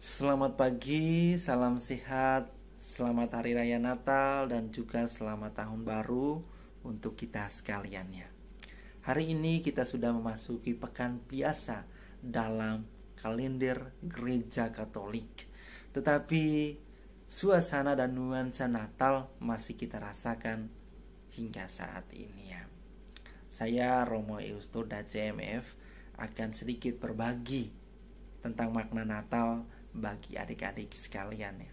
Selamat pagi, salam sehat, selamat hari raya Natal dan juga selamat tahun baru untuk kita sekaliannya. Hari ini kita sudah memasuki pekan biasa dalam kalender gereja Katolik. Tetapi suasana dan nuansa Natal masih kita rasakan hingga saat ini ya. Saya Romo Eustoda CMF akan sedikit berbagi tentang makna Natal bagi adik-adik sekalian ya.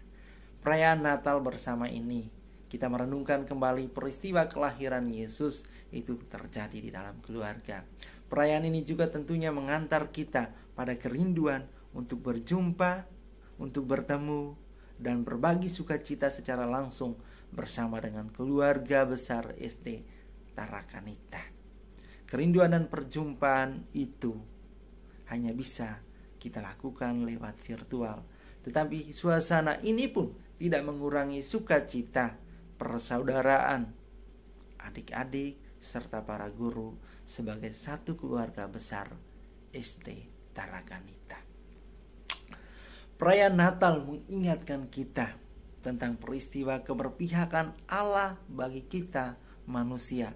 Perayaan Natal bersama ini kita merenungkan kembali peristiwa kelahiran Yesus itu terjadi di dalam keluarga. Perayaan ini juga tentunya mengantar kita pada kerinduan untuk berjumpa, untuk bertemu, dan berbagi sukacita secara langsung bersama dengan keluarga besar SD Tarakanita. Kerinduan dan perjumpaan itu hanya bisa kita lakukan lewat virtual. Tetapi suasana ini pun tidak mengurangi sukacita, persaudaraan, adik-adik, serta para guru sebagai satu keluarga besar SD Taraganita. Perayaan Natal mengingatkan kita tentang peristiwa keberpihakan Allah bagi kita manusia.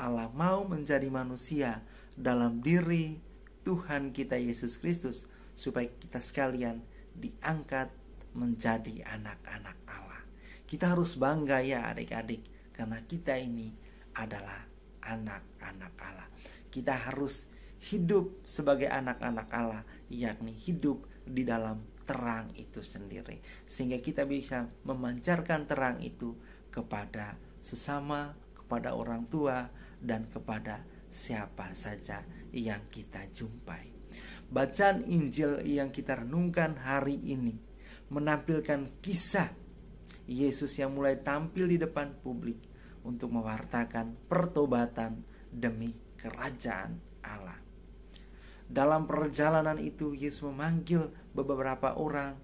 Allah mau menjadi manusia dalam diri Tuhan kita Yesus Kristus supaya kita sekalian diangkat menjadi anak-anak Allah. Kita harus bangga ya adik-adik karena kita ini adalah anak-anak Allah. Kita harus hidup sebagai anak-anak Allah, yakni hidup di dalam terang itu sendiri sehingga kita bisa memancarkan terang itu kepada sesama, kepada orang tua dan kepada siapa saja yang kita jumpai. Bacaan Injil yang kita renungkan hari ini menampilkan kisah Yesus yang mulai tampil di depan publik untuk mewartakan pertobatan demi kerajaan Allah. Dalam perjalanan itu Yesus memanggil beberapa orang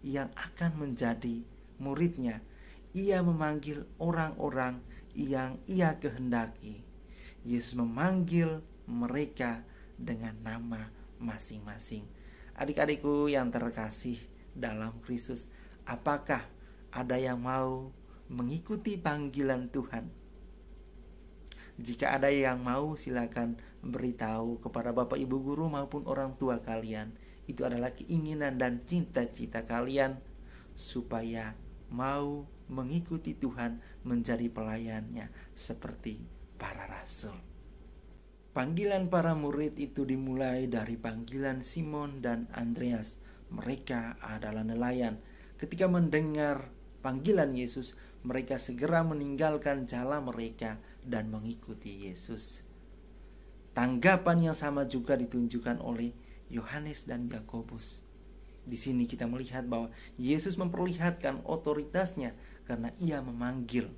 yang akan menjadi muridnya. Ia memanggil orang-orang yang ia kehendaki. Yesus memanggil mereka dengan nama masing-masing. Adik-adikku yang terkasih dalam Kristus, apakah ada yang mau mengikuti panggilan Tuhan? Jika ada yang mau, silakan beritahu kepada Bapak Ibu guru maupun orang tua kalian. Itu adalah keinginan dan cinta cita kalian supaya mau mengikuti Tuhan menjadi pelayannya seperti para rasul. Panggilan para murid itu dimulai dari panggilan Simon dan Andreas. Mereka adalah nelayan. Ketika mendengar panggilan Yesus, mereka segera meninggalkan jala mereka dan mengikuti Yesus. Tanggapan yang sama juga ditunjukkan oleh Yohanes dan Yakobus. Di sini kita melihat bahwa Yesus memperlihatkan otoritasnya karena ia memanggil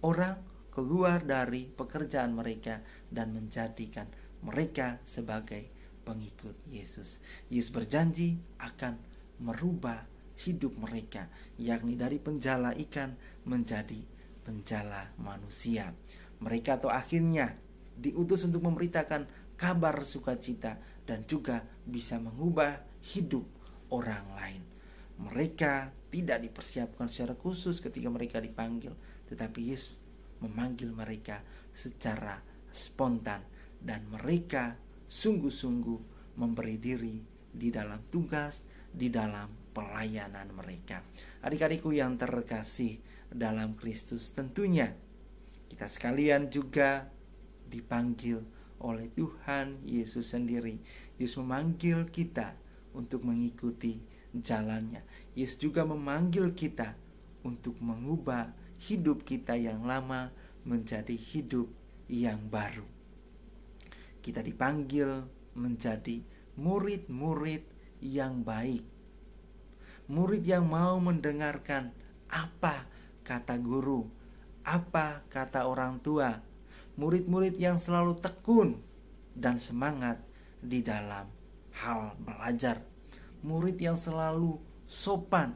orang keluar dari pekerjaan mereka dan menjadikan mereka sebagai pengikut Yesus. Yesus berjanji akan merubah hidup mereka, yakni dari penjala ikan menjadi penjala manusia. Mereka atau akhirnya diutus untuk memberitakan kabar sukacita dan juga bisa mengubah hidup orang lain. Mereka tidak dipersiapkan secara khusus ketika mereka dipanggil, tetapi Yesus memanggil mereka secara spontan dan mereka sungguh-sungguh memberi diri di dalam tugas, di dalam pelayanan mereka. Adik-adikku yang terkasih dalam Kristus tentunya kita sekalian juga dipanggil oleh Tuhan Yesus sendiri. Yesus memanggil kita untuk mengikuti jalannya. Yesus juga memanggil kita untuk mengubah hidup kita yang lama menjadi hidup yang baru. Kita dipanggil menjadi murid-murid yang baik, murid yang mau mendengarkan apa kata guru, apa kata orang tua, murid-murid yang selalu tekun dan semangat di dalam hal belajar, murid yang selalu sopan,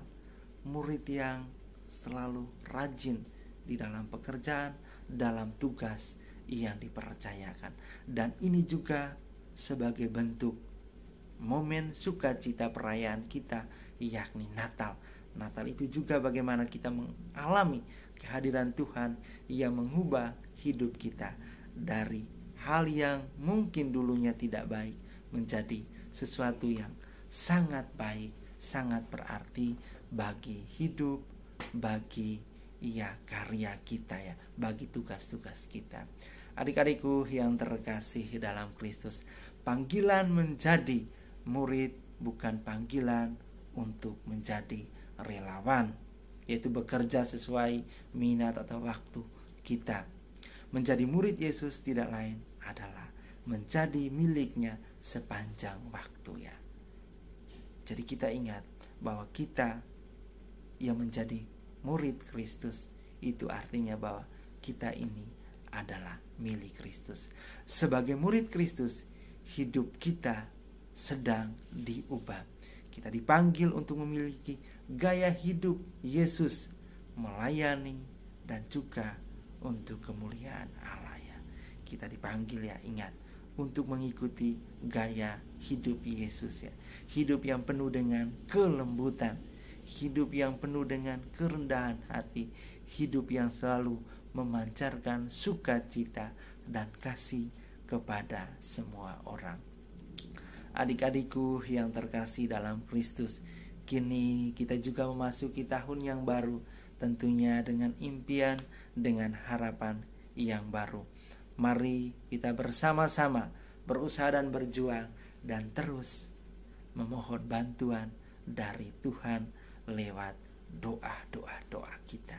murid yang selalu rajin di dalam pekerjaan, dalam tugas yang dipercayakan. Dan ini juga sebagai bentuk momen sukacita perayaan kita yakni Natal. Natal itu juga bagaimana kita mengalami kehadiran Tuhan yang mengubah hidup kita dari hal yang mungkin dulunya tidak baik menjadi sesuatu yang sangat baik, sangat berarti bagi hidup bagi ya karya kita ya, bagi tugas-tugas kita. Adik-adikku yang terkasih dalam Kristus, panggilan menjadi murid bukan panggilan untuk menjadi relawan, yaitu bekerja sesuai minat atau waktu kita. Menjadi murid Yesus tidak lain adalah menjadi miliknya sepanjang waktu ya. Jadi kita ingat bahwa kita yang menjadi murid Kristus. Itu artinya bahwa kita ini adalah milik Kristus. Sebagai murid Kristus, hidup kita sedang diubah. Kita dipanggil untuk memiliki gaya hidup Yesus, melayani dan juga untuk kemuliaan Allah ya. Kita dipanggil ya, ingat untuk mengikuti gaya hidup Yesus ya. Hidup yang penuh dengan kelembutan, hidup yang penuh dengan kerendahan hati, hidup yang selalu memancarkan sukacita dan kasih kepada semua orang. Adik-adikku yang terkasih dalam Kristus, kini kita juga memasuki tahun yang baru, tentunya dengan impian, dengan harapan yang baru. Mari kita bersama-sama berusaha dan berjuang dan terus memohon bantuan dari Tuhan lewat doa-doa doa kita.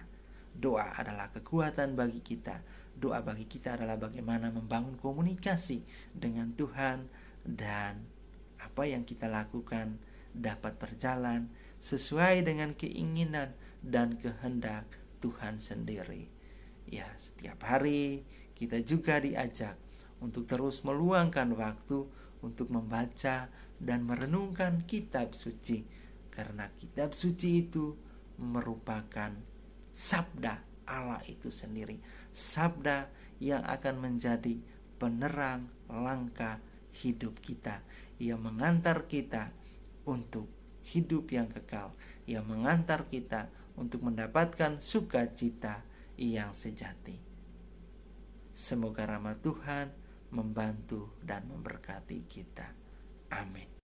Doa adalah kekuatan bagi kita. Doa bagi kita adalah bagaimana membangun komunikasi dengan Tuhan dan apa yang kita lakukan dapat berjalan sesuai dengan keinginan dan kehendak Tuhan sendiri. Ya, setiap hari kita juga diajak untuk terus meluangkan waktu untuk membaca dan merenungkan kitab suci karena kitab suci itu merupakan sabda Allah itu sendiri, sabda yang akan menjadi penerang langkah hidup kita, yang mengantar kita untuk hidup yang kekal, yang mengantar kita untuk mendapatkan sukacita yang sejati. Semoga rahmat Tuhan membantu dan memberkati kita. Amin.